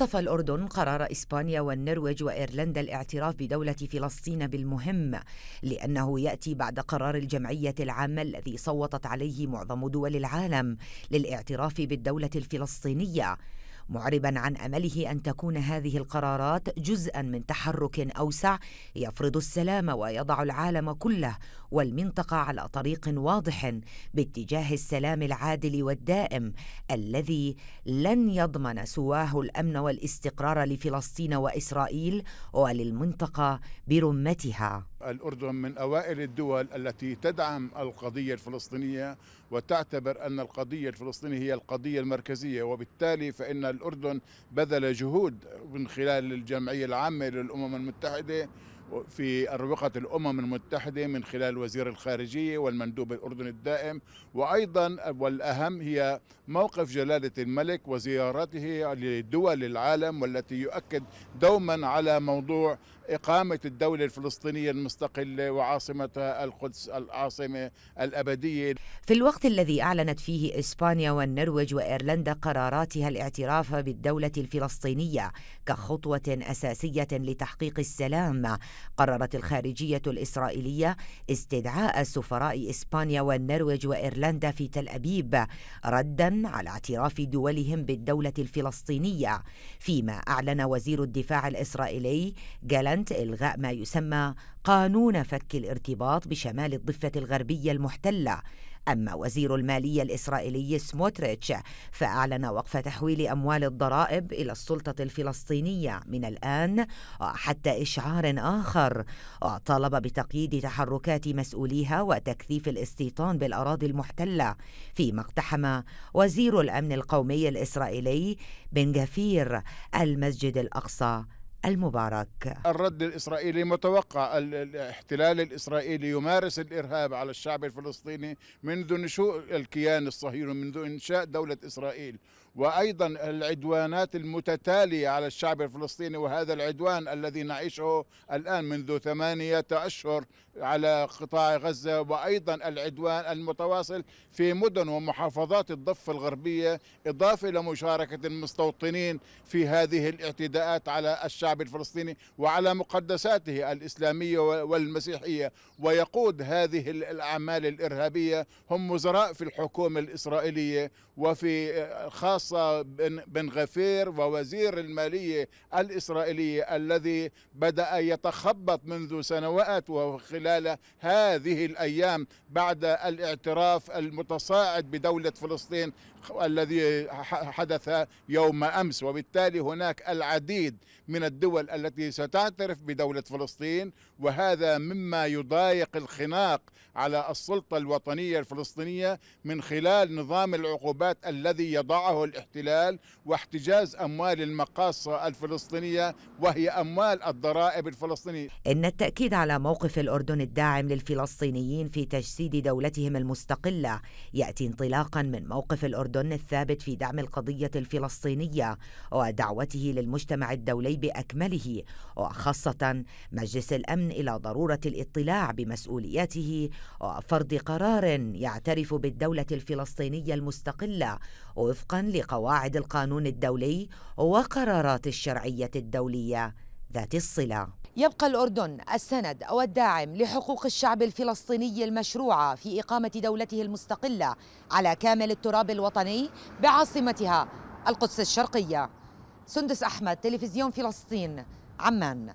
صفى الأردن قرار إسبانيا والنرويج وإيرلندا الاعتراف بدولة فلسطين بالمهم لأنه يأتي بعد قرار الجمعية العامة الذي صوتت عليه معظم دول العالم للاعتراف بالدولة الفلسطينية معربا عن امله ان تكون هذه القرارات جزءا من تحرك اوسع يفرض السلام ويضع العالم كله والمنطقه على طريق واضح باتجاه السلام العادل والدائم الذي لن يضمن سواه الامن والاستقرار لفلسطين واسرائيل وللمنطقه برمتها الأردن من أوائل الدول التي تدعم القضية الفلسطينية وتعتبر أن القضية الفلسطينية هي القضية المركزية وبالتالي فإن الأردن بذل جهود من خلال الجمعية العامة للأمم المتحدة في أروقة الأمم المتحدة من خلال وزير الخارجية والمندوب الأردني الدائم وأيضا والأهم هي موقف جلالة الملك وزيارته لدول العالم والتي يؤكد دوما على موضوع إقامة الدولة الفلسطينية المستقلة وعاصمتها القدس العاصمة الأبدية في الوقت الذي أعلنت فيه إسبانيا والنرويج وإيرلندا قراراتها الاعتراف بالدولة الفلسطينية كخطوة أساسية لتحقيق السلام قررت الخارجية الإسرائيلية استدعاء سفراء إسبانيا والنرويج وإيرلندا في تل أبيب ردا على اعتراف دولهم بالدولة الفلسطينية فيما أعلن وزير الدفاع الإسرائيلي جالان أعلنت إلغاء ما يسمى قانون فك الارتباط بشمال الضفة الغربية المحتلة أما وزير المالية الإسرائيلي سموتريتش فأعلن وقف تحويل أموال الضرائب إلى السلطة الفلسطينية من الآن حتى إشعار آخر طالب بتقييد تحركات مسؤوليها وتكثيف الاستيطان بالأراضي المحتلة فيما اقتحم وزير الأمن القومي الإسرائيلي بن جفير المسجد الأقصى المبارك الرد الإسرائيلي متوقع الاحتلال الإسرائيلي يمارس الإرهاب على الشعب الفلسطيني منذ نشوء الكيان الصهيوني منذ إنشاء دولة إسرائيل وايضا العدوانات المتتاليه على الشعب الفلسطيني وهذا العدوان الذي نعيشه الان منذ ثمانيه اشهر على قطاع غزه وايضا العدوان المتواصل في مدن ومحافظات الضفه الغربيه اضافه الى مشاركه المستوطنين في هذه الاعتداءات على الشعب الفلسطيني وعلى مقدساته الاسلاميه والمسيحيه ويقود هذه الاعمال الارهابيه هم وزراء في الحكومه الاسرائيليه وفي آه، خاصة خاصة بن غفير ووزير المالية الإسرائيلية الذي بدأ يتخبط منذ سنوات وخلال هذه الأيام بعد الاعتراف المتصاعد بدولة فلسطين الذي حدث يوم أمس وبالتالي هناك العديد من الدول التي ستعترف بدولة فلسطين وهذا مما يضايق الخناق على السلطة الوطنية الفلسطينية من خلال نظام العقوبات الذي يضعه الاحتلال واحتجاز أموال المقاصة الفلسطينية وهي أموال الضرائب الفلسطينية إن التأكيد على موقف الأردن الداعم للفلسطينيين في تجسيد دولتهم المستقلة يأتي انطلاقا من موقف الأردن الثابت في دعم القضية الفلسطينية ودعوته للمجتمع الدولي بأكمله وخاصة مجلس الأمن إلى ضرورة الاطلاع بمسؤولياته وفرض قرار يعترف بالدولة الفلسطينية المستقلة وفقا ل بقواعد القانون الدولي وقرارات الشرعية الدولية ذات الصلة يبقى الأردن السند والداعم لحقوق الشعب الفلسطيني المشروعة في إقامة دولته المستقلة على كامل التراب الوطني بعاصمتها القدس الشرقية سندس أحمد تلفزيون فلسطين عمان